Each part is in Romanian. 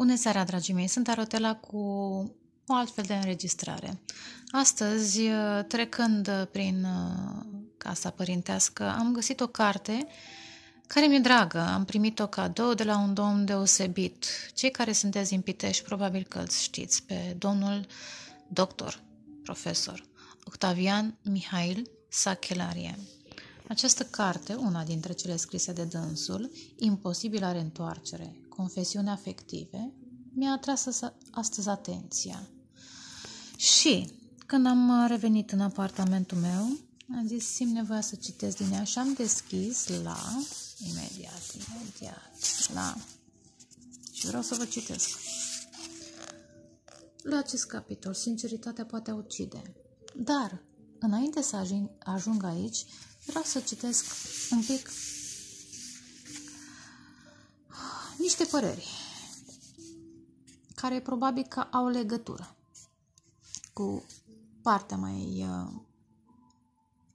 Bună seara, dragii mei! Sunt Arotela cu o altfel de înregistrare. Astăzi, uh, trecând prin uh, casa părintească, am găsit o carte care mi-e dragă. Am primit-o cadou de la un domn deosebit. Cei care sunteți în Pitești, probabil că îl știți, pe domnul doctor, profesor Octavian Mihail Sachelarie. Această carte, una dintre cele scrise de dânsul, Imposibilă întoarcere confesiuni afective, mi-a atras astăzi atenția. Și când am uh, revenit în apartamentul meu, am zis, simt nevoia să citesc din ea și am deschis la, imediat, imediat, la, și vreau să vă citesc. La acest capitol, sinceritatea poate ucide. Dar, înainte să ajung aici, vreau să citesc un pic niște păreri care probabil că au legătură cu partea mai uh,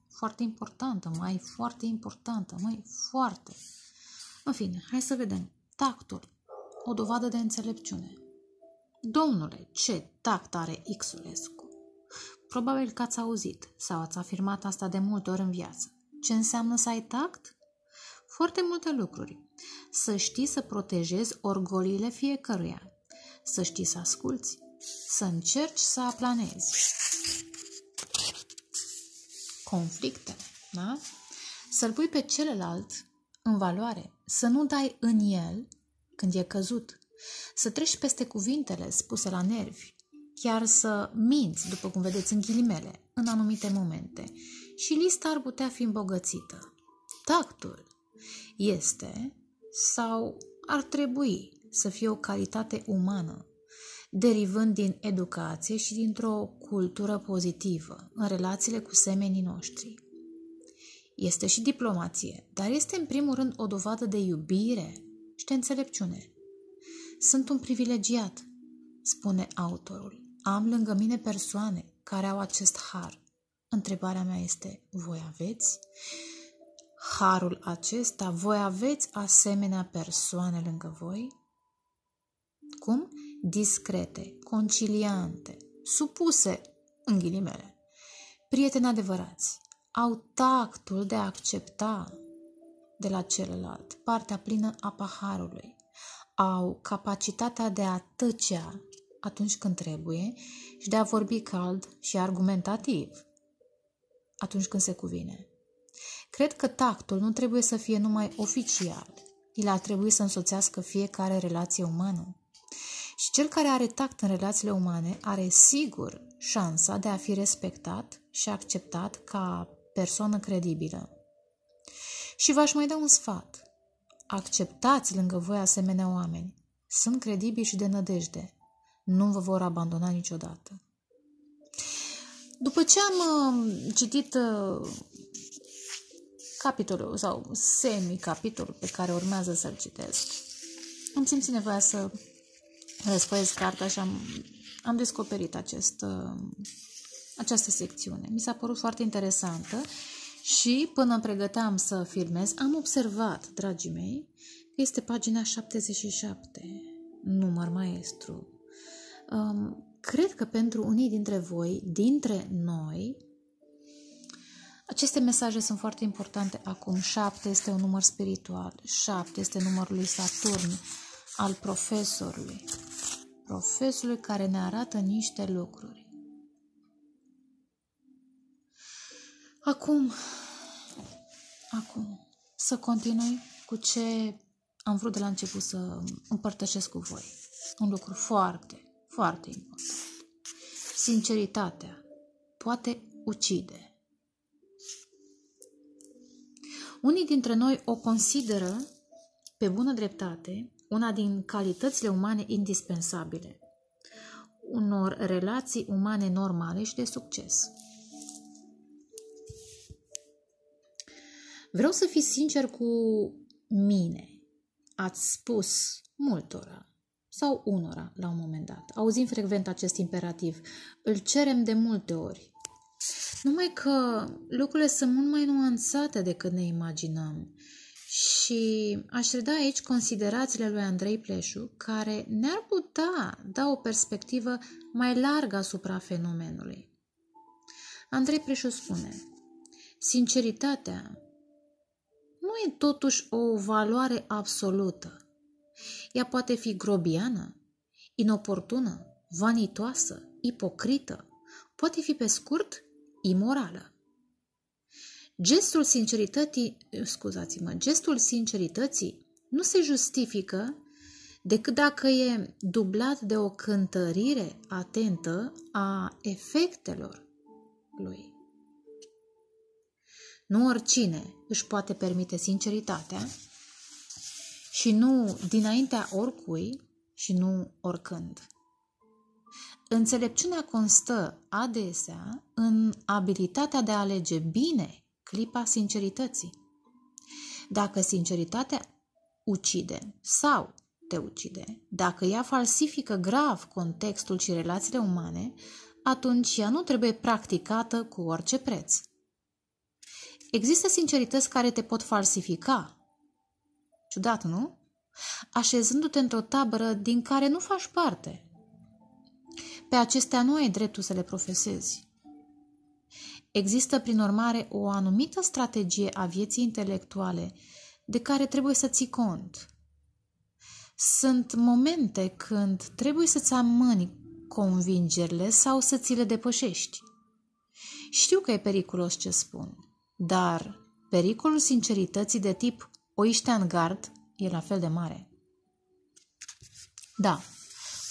foarte importantă, mai foarte importantă, mai foarte. În fine, hai să vedem. Tactul, o dovadă de înțelepciune. Domnule, ce tact are Xulescu? Probabil că ați auzit sau ați afirmat asta de multe ori în viață. Ce înseamnă să ai tact? Foarte multe lucruri. Să știi să protejezi orgoliile fiecăruia. Să știi să asculți. Să încerci să aplanezi. Conflictele, da? Să-l pui pe celălalt în valoare. Să nu dai în el când e căzut. Să treci peste cuvintele spuse la nervi. Chiar să minți, după cum vedeți în ghilimele, în anumite momente. Și lista ar putea fi îmbogățită. Tactul, este sau ar trebui să fie o calitate umană, derivând din educație și dintr-o cultură pozitivă în relațiile cu semenii noștri. Este și diplomație, dar este în primul rând o dovadă de iubire și de înțelepciune. Sunt un privilegiat, spune autorul. Am lângă mine persoane care au acest har. Întrebarea mea este, voi aveți? harul acesta, voi aveți asemenea persoane lângă voi? Cum? Discrete, conciliante, supuse, în ghilimele, prieteni adevărați, au tactul de a accepta de la celălalt partea plină a paharului, au capacitatea de a tăcea atunci când trebuie și de a vorbi cald și argumentativ atunci când se cuvine. Cred că tactul nu trebuie să fie numai oficial. El ar trebui să însoțească fiecare relație umană. Și cel care are tact în relațiile umane are sigur șansa de a fi respectat și acceptat ca persoană credibilă. Și v-aș mai da un sfat. Acceptați lângă voi asemenea oameni. Sunt credibili și de nădejde. Nu vă vor abandona niciodată. După ce am uh, citit uh, capitolul sau semicapitolul pe care urmează să-l citesc, am simțit nevoia să răspăiesc cartea și am, am descoperit acest, uh, această secțiune. Mi s-a părut foarte interesantă și până îmi pregăteam să filmez, am observat, dragii mei, că este pagina 77, număr maestru. Um, cred că pentru unii dintre voi, dintre noi, aceste mesaje sunt foarte importante acum. 7 este un număr spiritual. 7 este numărul lui Saturn, al profesorului. Profesorului care ne arată niște lucruri. Acum, acum, să continui cu ce am vrut de la început să împărtășesc cu voi. Un lucru foarte, foarte important. Sinceritatea poate ucide. Unii dintre noi o consideră, pe bună dreptate, una din calitățile umane indispensabile unor relații umane normale și de succes. Vreau să fii sincer cu mine. Ați spus multora sau unora la un moment dat. Auzim frecvent acest imperativ. Îl cerem de multe ori. Numai că lucrurile sunt mult mai nuanțate decât ne imaginăm. Și aș reda aici considerațiile lui Andrei Pleșu, care ne-ar putea da o perspectivă mai largă asupra fenomenului. Andrei Pleșu spune, sinceritatea nu e totuși o valoare absolută. Ea poate fi grobiană, inoportună, vanitoasă, ipocrită, poate fi pe scurt imorală. Gestul sincerității, scuzați-mă, gestul sincerității nu se justifică decât dacă e dublat de o cântărire atentă a efectelor lui. Nu oricine își poate permite sinceritatea și nu dinaintea oricui și nu oricând. Înțelepciunea constă adesea în abilitatea de a alege bine clipa sincerității. Dacă sinceritatea ucide sau te ucide, dacă ea falsifică grav contextul și relațiile umane, atunci ea nu trebuie practicată cu orice preț. Există sincerități care te pot falsifica. Ciudat, nu? Așezându-te într-o tabără din care nu faci parte – pe acestea nu ai dreptul să le profesezi. Există, prin urmare, o anumită strategie a vieții intelectuale de care trebuie să ții cont. Sunt momente când trebuie să-ți amâni convingerile sau să ți le depășești. Știu că e periculos ce spun, dar pericolul sincerității de tip oiștean gard e la fel de mare. Da,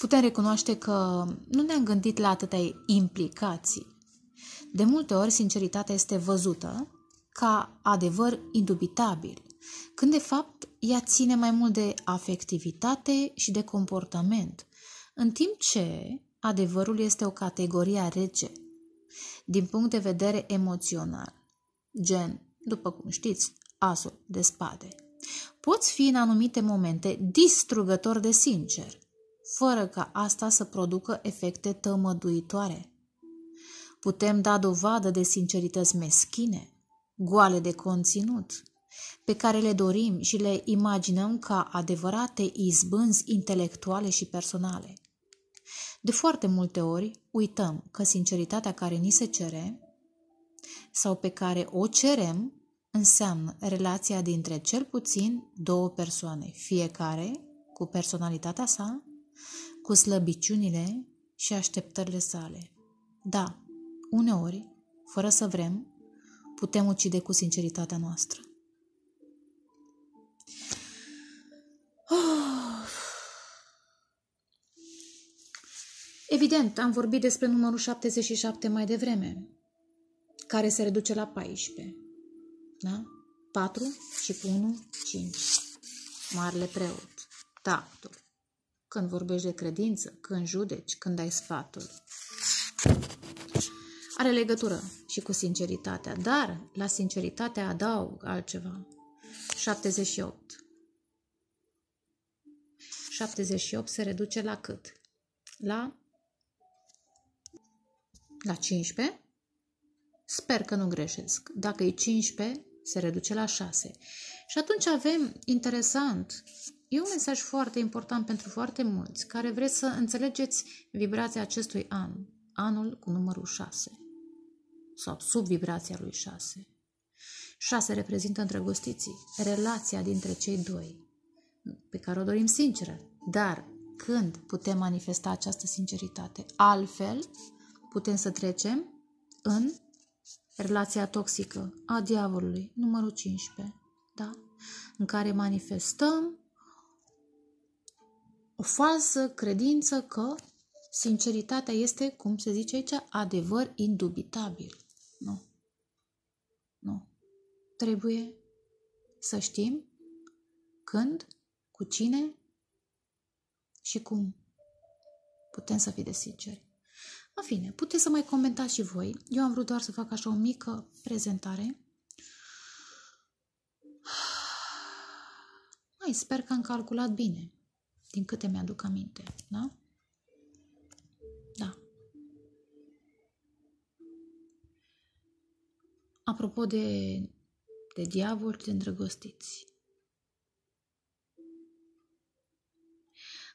putem recunoaște că nu ne-am gândit la atâtea implicații. De multe ori, sinceritatea este văzută ca adevăr indubitabil, când de fapt ea ține mai mult de afectivitate și de comportament, în timp ce adevărul este o categorie rece, din punct de vedere emoțional, gen, după cum știți, asul de spade. Poți fi în anumite momente distrugător de sincer, fără ca asta să producă efecte tămăduitoare. Putem da dovadă de sincerități meschine, goale de conținut, pe care le dorim și le imaginăm ca adevărate izbânzi intelectuale și personale. De foarte multe ori uităm că sinceritatea care ni se cere sau pe care o cerem înseamnă relația dintre cel puțin două persoane, fiecare cu personalitatea sa cu slăbiciunile și așteptările sale. Da, uneori, fără să vrem, putem ucide cu sinceritatea noastră. Evident, am vorbit despre numărul 77 mai devreme, care se reduce la 14. Da? 4 și cu 1, 5. Marele preot, tactul, da, când vorbești de credință, când judeci, când ai sfatul. Are legătură și cu sinceritatea, dar la sinceritate adaug altceva. 78. 78 se reduce la cât? La la 15? Sper că nu greșesc. Dacă e 15, se reduce la 6. Și atunci avem, interesant, E un mesaj foarte important pentru foarte mulți care vreți să înțelegeți vibrația acestui an, anul cu numărul 6 sau sub vibrația lui 6. 6 reprezintă îndrăgostiții, relația dintre cei doi, pe care o dorim sinceră. Dar când putem manifesta această sinceritate? Altfel, putem să trecem în relația toxică a diavolului, numărul 15, da? în care manifestăm o falsă credință că sinceritatea este, cum se zice aici, adevăr indubitabil. Nu. Nu. Trebuie să știm când, cu cine și cum putem să fim de sinceri. În fine, puteți să mai comentați și voi. Eu am vrut doar să fac așa o mică prezentare. Mai sper că am calculat bine din câte mi-aduc aminte, da? Da. Apropo de, de diavol, de îndrăgostiți.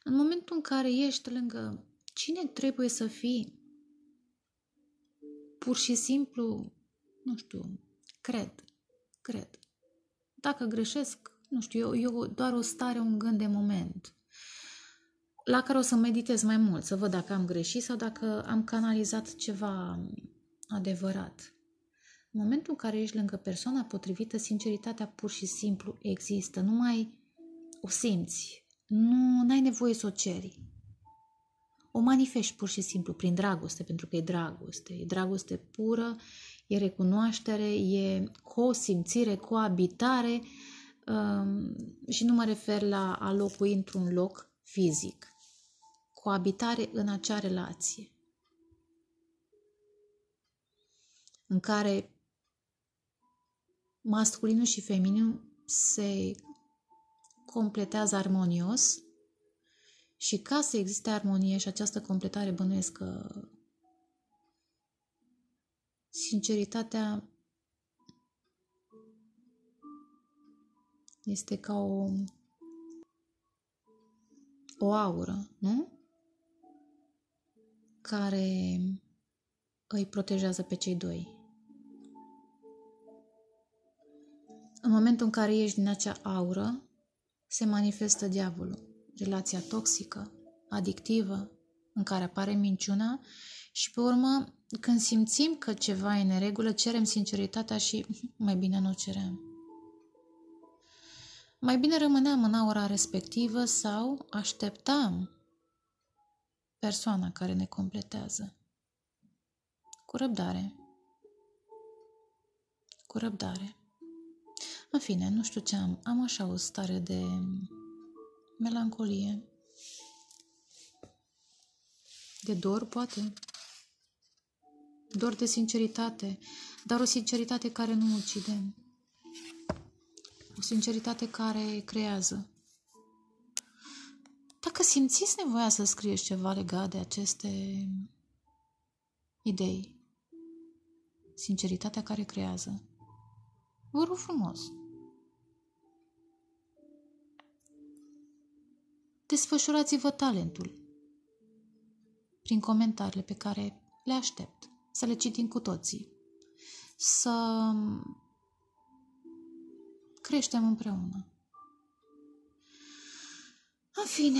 În momentul în care ești lângă cine trebuie să fii, pur și simplu, nu știu, cred, cred. Dacă greșesc, nu știu, eu, eu doar o stare, un gând de moment la care o să meditez mai mult, să văd dacă am greșit sau dacă am canalizat ceva adevărat. În momentul în care ești lângă persoana potrivită, sinceritatea pur și simplu există. Nu mai o simți. Nu ai nevoie să o ceri. O manifesti pur și simplu prin dragoste, pentru că e dragoste. E dragoste pură, e recunoaștere, e co-simțire, coabitare um, și nu mă refer la a locui într-un loc fizic, coabitare în acea relație, în care masculinul și femininul se completează armonios și ca să existe armonie și această completare bănuiesc că sinceritatea este ca o o aură, nu? Care îi protejează pe cei doi. În momentul în care ieși din acea aură, se manifestă diavolul, relația toxică, adictivă, în care apare minciuna și, pe urmă, când simțim că ceva e în regulă, cerem sinceritatea și mai bine nu cerem mai bine rămâneam în aura respectivă sau așteptam persoana care ne completează. Cu răbdare. Cu răbdare. În fine, nu știu ce am. Am așa o stare de melancolie. De dor, poate. Dor de sinceritate, dar o sinceritate care nu ucide o sinceritate care creează. Dacă simțiți nevoia să scrieți ceva legat de aceste idei, sinceritatea care creează, vă rog frumos. Desfășurați-vă talentul prin comentariile pe care le aștept, să le citim cu toții, să creștem împreună. În fine,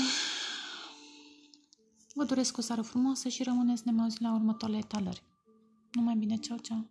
vă doresc o seară frumoasă și rămâneți nemauzi la următoarele etalări. Numai bine, ceau, ceau!